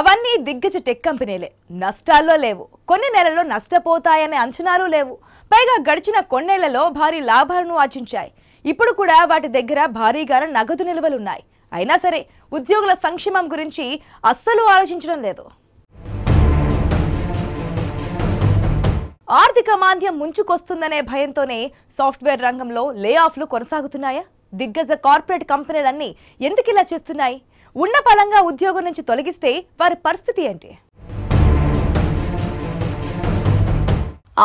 అవన్నీ దిగ్గజ టెక్ కంపెనీలే నష్టాల్లో లేవు కొన్ని నెలల్లో నష్టపోతాయనే అంచనాలు లేవు పైగా గడిచిన కొన్నేళ్లలో భారీ లాభాలను ఆర్జించాయి ఇప్పుడు కూడా వాటి దగ్గర భారీగా నగదు నిల్వలున్నాయి అయినా సరే ఉద్యోగుల సంక్షేమం గురించి అస్సలు ఆలోచించడం లేదు ఆర్థిక మాంద్యం ముంచుకొస్తుందనే భయంతోనే సాఫ్ట్వేర్ రంగంలో లే ఆఫ్లు కొనసాగుతున్నాయా దిగ్గజ కార్పొరేట్ కంపెనీలన్నీ ఎందుకు ఇలా చేస్తున్నాయి ఉన్న బలంగా ఉద్యోగం నుంచి తొలగిస్తే వారి పరిస్థితి ఏంటి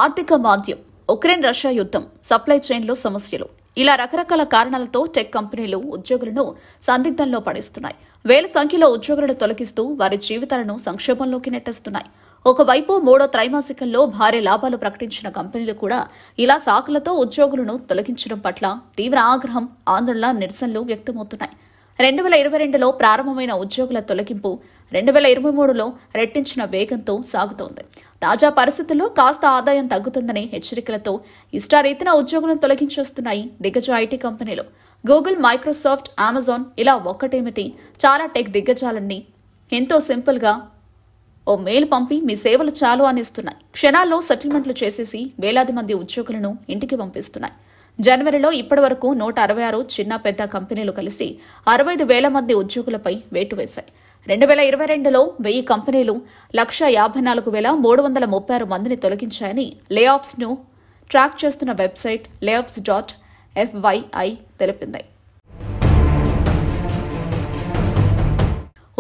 ఆర్థిక మాంద్యం ఉక్రెయిన్ రష్యా యుద్ధం సప్లై చైన్లో సమస్యలు ఇలా రకరకాల కారణాలతో టెక్ కంపెనీలు ఉద్యోగులను సందిగ్ధంలో పడేస్తున్నాయి వేల సంఖ్యలో ఉద్యోగులను తొలగిస్తూ వారి జీవితాలను సంక్షోభంలోకి నెట్టేస్తున్నాయి ఒకవైపు మూడో త్రైమాసికంలో భారీ లాభాలు ప్రకటించిన కంపెనీలు కూడా ఇలా సాకులతో ఉద్యోగులను తొలగించడం పట్ల తీవ్ర ఆగ్రహం ఆందోళన నిరసనలు వ్యక్తమవుతున్నాయి రెండు వేల ఇరవై రెండులో ప్రారంభమైన ఉద్యోగుల తొలగింపు రెండు వేల ఇరవై మూడులో రెట్టించిన వేగంతో సాగుతోంది తాజా పరిస్థితుల్లో కాస్త ఆదాయం తగ్గుతుందనే హెచ్చరికలతో ఇష్టారీతిన ఉద్యోగులను తొలగించేస్తున్నాయి దిగ్గజ ఐటీ కంపెనీలు గూగుల్ మైక్రోసాఫ్ట్ అమెజాన్ ఇలా ఒక్కటేమిటి చాలా టెక్ దిగ్గజాలన్నీ ఎంతో సింపుల్గా ఓ మెయిల్ పంపి మీ సేవలు చాలు అనిస్తున్నాయి క్షణాల్లో సెటిల్మెంట్లు చేసేసి వేలాది మంది ఉద్యోగులను ఇంటికి పంపిస్తున్నాయి జనవరిలో ఇప్పటివరకు నూట అరవై ఆరు చిన్న పెద్ద కంపెనీలు కలిసి అరవై ఐదు వేల మంది ఉద్యోగులపై వేటు వేశాయి రెండు వేల ఇరవై రెండులో వెయ్యి కంపెనీలు లక్ష యాభై నాలుగు వేల మూడు వందల ముప్పై ఆరు మందిని తొలగించాయని లేఆఫ్స్ను ట్రాక్ చేస్తున్న వెబ్సైట్ లేఆఫ్స్ డాట్ ఎఫ్వైఐ తెలిపింది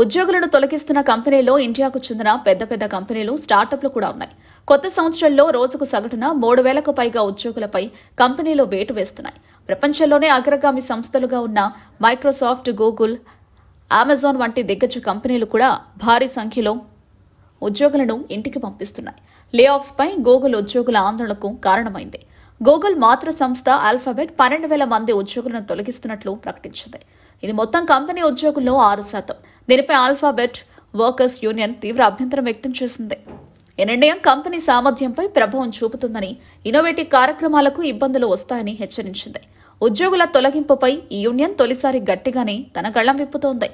ఉద్యోగులను తొలగిస్తున్న కంపెనీల్లో ఇండియాకు చెందిన పెద్ద పెద్ద కంపెనీలు స్టార్టప్లు కూడా ఉన్నాయి కొత్త సంవత్సరంలో రోజుకు సగటున మూడు వేలకు పైగా ఉద్యోగులపై కంపెనీలు వేటు వేస్తున్నాయి ప్రపంచంలోనే అగ్రగామి సంస్థలుగా ఉన్న మైక్రోసాఫ్ట్ గూగుల్ అమెజాన్ వంటి దిగ్గజ కంపెనీలు కూడా భారీ సంఖ్యలో ఉద్యోగులను ఇంటికి పంపిస్తున్నాయి లే ఆఫ్స్పై గూగుల్ ఉద్యోగుల ఆందోళనకు కారణమైంది గూగుల్ మాతృ సంస్థ ఆల్ఫాబెట్ పన్నెండు వేల మంది ఉద్యోగులను తొలగిస్తున్నట్లు ప్రకటించింది ఇది మొత్తం కంపెనీ ఉద్యోగుల్లో ఆరు శాతం దీనిపై ఆల్ఫాబెట్ వర్కర్స్ యూనియన్ తీవ్ర అభ్యంతరం వ్యక్తం చేసింది ఈ నిర్ణయం కంపెనీ సామర్థ్యంపై ప్రభావం చూపుతుందని ఇన్నోవేటివ్ కార్యక్రమాలకు ఇబ్బందులు వస్తాయని హెచ్చరించింది ఉద్యోగుల తొలగింపుపై ఈ యూనియన్ తొలిసారి గట్టిగానే తన గళ్లం విప్పుతోంది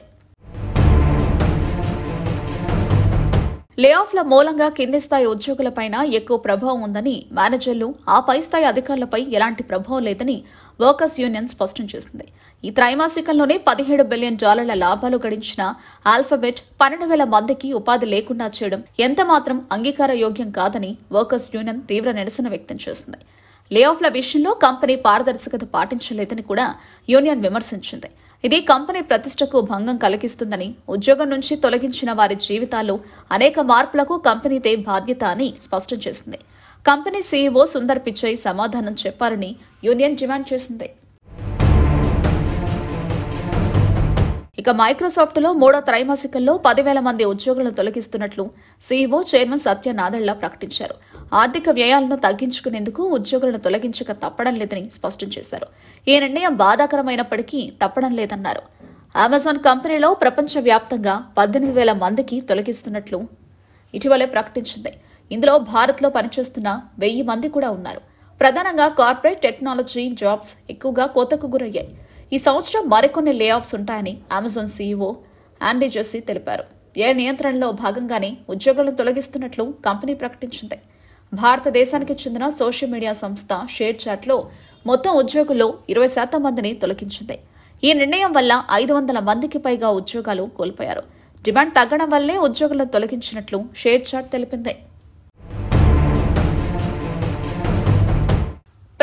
లేఆఫ్ల మూలంగా కింది స్థాయి ఉద్యోగులపైన ఎక్కువ ప్రభావం ఉందని మేనేజర్లు ఆ పై స్థాయి అధికారులపై ఎలాంటి ప్రభావం లేదని వర్కర్స్ యూనియన్ స్పష్టం చేసింది ఈ త్రైమాసికంలోనే పదిహేడు బిలియన్ డాలర్ల లాభాలు గడించిన ఆల్ఫాబెట్ పన్నెండు వేల మందికి ఉపాధి లేకుండా చేయడం ఎంత మాత్రం అంగీకార యోగ్యం కాదని వర్కర్స్ యూనియన్ తీవ్ర నిరసన వ్యక్తం చేసింది ఆఫ్ల విషయంలో కంపెనీ పారదర్శకత పాటించలేదని కూడా యూనియన్ విమర్శించింది ఇది కంపెనీ ప్రతిష్టకు భంగం కలిగిస్తుందని ఉద్యోగం నుంచి తొలగించిన వారి జీవితాల్లో అనేక మార్పులకు కంపెనీదే బాధ్యత అని స్పష్టం చేసింది కంపెనీ సీఈఓ సుందర్ పిచ్చయ్ సమాధానం చెప్పారని యూనియన్ డిమాండ్ చేసింది ఇక మైక్రోసాఫ్ట్లో మూడో త్రైమాసికంలో పదివేల మంది ఉద్యోగులను తొలగిస్తున్నట్లు సీఈఓ చైర్మన్ సత్య నాదళ్లా ప్రకటించారు ఆర్థిక వ్యయాలను తగ్గించుకునేందుకు ఉద్యోగులను తొలగించక తప్పడం లేదని స్పష్టం చేశారు ఈ నిర్ణయం బాధాకరమైనప్పటికీ తప్పడం లేదన్నారు అమెజాన్ కంపెనీలో ప్రపంచవ్యాప్తంగా పద్దెనిమిది వేల మందికి తొలగిస్తున్నట్లు ఇటీవలే ప్రకటించింది ఇందులో భారత్లో పనిచేస్తున్న వెయ్యి మంది కూడా ఉన్నారు ప్రధానంగా కార్పొరేట్ టెక్నాలజీ జాబ్స్ ఎక్కువగా కోతకు గురయ్యాయి ఈ సంవత్సరం మరికొన్ని లేఆఫ్స్ ఉంటాయని అమెజాన్ సీఈఓ ఆండీ జోసీ తెలిపారు ఏ నియంత్రణలో భాగంగానే ఉద్యోగులను తొలగిస్తున్నట్లు కంపెనీ ప్రకటించింది భారతదేశానికి చెందిన సోషల్ మీడియా సంస్థ షేర్ చాట్లో మొత్తం ఉద్యోగుల్లో ఇరవై శాతం మందిని తొలగించింది ఈ నిర్ణయం వల్ల ఐదు వందల మందికి పైగా ఉద్యోగాలు కోల్పోయారు డిమాండ్ తగ్గడం వల్లే ఉద్యోగులను తొలగించినట్లు షేర్ చాట్ తెలిపింది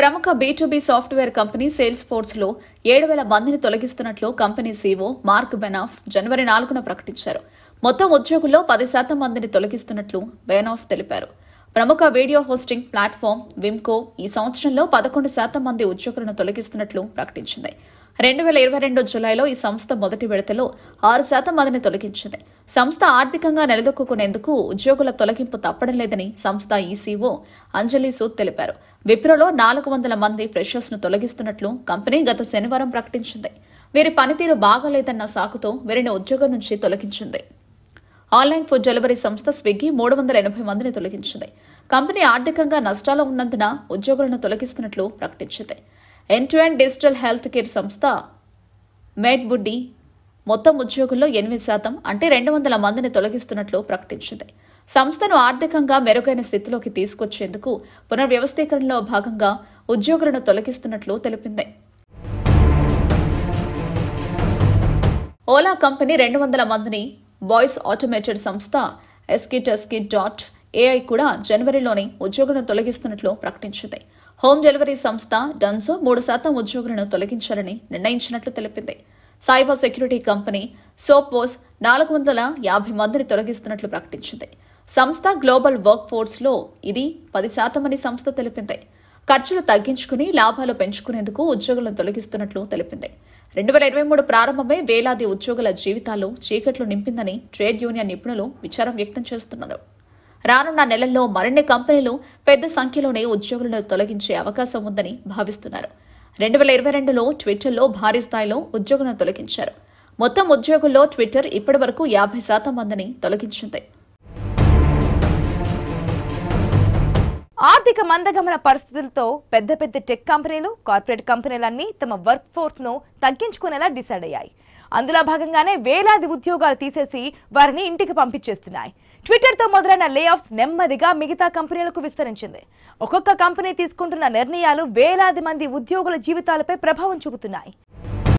ప్రముఖ బీటూబీ సాఫ్ట్వేర్ కంపెనీ సేల్స్ ఫోర్స్లో ఏడు వేల మందిని తొలగిస్తున్నట్లు కంపెనీ సీఓ మార్క్ బెనాఫ్ జనవరి నాలుగున ప్రకటించారు మొత్తం ఉద్యోగుల్లో పది శాతం మందిని తొలగిస్తున్నట్లు బెనాఫ్ తెలిపారు ప్రముఖ వీడియో హోస్టింగ్ ప్లాట్ఫామ్ విమ్కో ఈ సంవత్సరంలో పదకొండు శాతం మంది ఉద్యోగులను తొలగిస్తున్నట్లు ప్రకటించింది రెండు వేల ఇరవై రెండు జులైలో ఈ సంస్థ మొదటి విడతలో ఆరు శాతం మందిని తొలగించింది సంస్థ ఆర్థికంగా నిలదొక్కునేందుకు ఉద్యోగుల తొలగింపు తప్పడం లేదని సంస్థ ఈసీఓ అంజలి సూద్ తెలిపారు విప్రోలో నాలుగు వందల మంది ఫ్రెషర్స్ను తొలగిస్తున్నట్లు కంపెనీ గత శనివారం ప్రకటించింది వీరి పనితీరు బాగాలేదన్న సాకుతో వీరిని ఉద్యోగం నుంచి తొలగించింది ఆన్లైన్ ఫుడ్ డెలివరీ సంస్థ స్విగ్గీ మూడు వందల ఎనభై మందిని తొలగించింది కంపెనీ ఆర్థికంగా నష్టాలు ఉన్నందున ఉద్యోగులను తొలగిస్తున్నట్లు ప్రకటించింది end to end digital health care సంస్థ బుడ్డి మొత్తం ఉద్యోగుల్లో ఎనిమిది శాతం అంటే రెండు వందల మందిని తొలగిస్తున్నట్లు ప్రకటించింది సంస్థను ఆర్థికంగా మెరుగైన స్థితిలోకి తీసుకొచ్చేందుకు పునర్వ్యవస్థీకరణలో భాగంగా ఉద్యోగులను తొలగిస్తున్నట్లు తెలిపింది ఓలా కంపెనీ రెండు వందల మందిని బాయ్స్ ఆటోమేటెడ్ సంస్థ టెస్కి డాట్ ఏఐ కూడా జనవరిలోనే ఉద్యోగులను తొలగిస్తున్నట్లు ప్రకటించింది హోమ్ డెలివరీ సంస్థ డన్సో మూడు శాతం ఉద్యోగులను తొలగించాలని నిర్ణయించినట్లు తెలిపింది సైబర్ సెక్యూరిటీ కంపెనీ సోపోస్ నాలుగు వందల యాభై మందిని తొలగిస్తున్నట్లు ప్రకటించింది సంస్థ గ్లోబల్ వర్క్ ఫోర్స్లో ఇది పది శాతమని సంస్థ తెలిపింది ఖర్చులు తగ్గించుకుని లాభాలు పెంచుకునేందుకు ఉద్యోగులను తొలగిస్తున్నట్లు తెలిపింది రెండు వేల ఇరవై మూడు ప్రారంభమే వేలాది ఉద్యోగుల జీవితాలు చీకట్లు నింపిందని ట్రేడ్ యూనియన్ నిపుణులు విచారం వ్యక్తం చేస్తున్నారు రానున్న నెలల్లో మరిన్ని కంపెనీలు పెద్ద సంఖ్యలోనే ఉద్యోగులను తొలగించే అవకాశం ఉందని భావిస్తున్నారు రెండు వేల ఇరవై రెండులో ట్విట్టర్లో భారీ స్థాయిలో ఉద్యోగులను తొలగించారు మొత్తం ఉద్యోగుల్లో ట్విట్టర్ ఇప్పటి వరకు యాభై శాతం మందిని తొలగించింది ఆర్థిక మందగమన పరిస్థితులతో పెద్ద పెద్ద టెక్ కంపెనీలు కార్పొరేట్ కంపెనీలన్నీ తమ వర్క్ ను తగ్గించుకునేలా డిసైడ్ అయ్యాయి అందులో భాగంగానే వేలాది ఉద్యోగాలు తీసేసి వారిని ఇంటికి పంపించేస్తున్నాయి ట్విట్టర్తో మొదలైన లే ఆఫ్ నెమ్మదిగా మిగతా కంపెనీలకు విస్తరించింది ఒక్కొక్క కంపెనీ తీసుకుంటున్న నిర్ణయాలు వేలాది మంది ఉద్యోగుల జీవితాలపై ప్రభావం చూపుతున్నాయి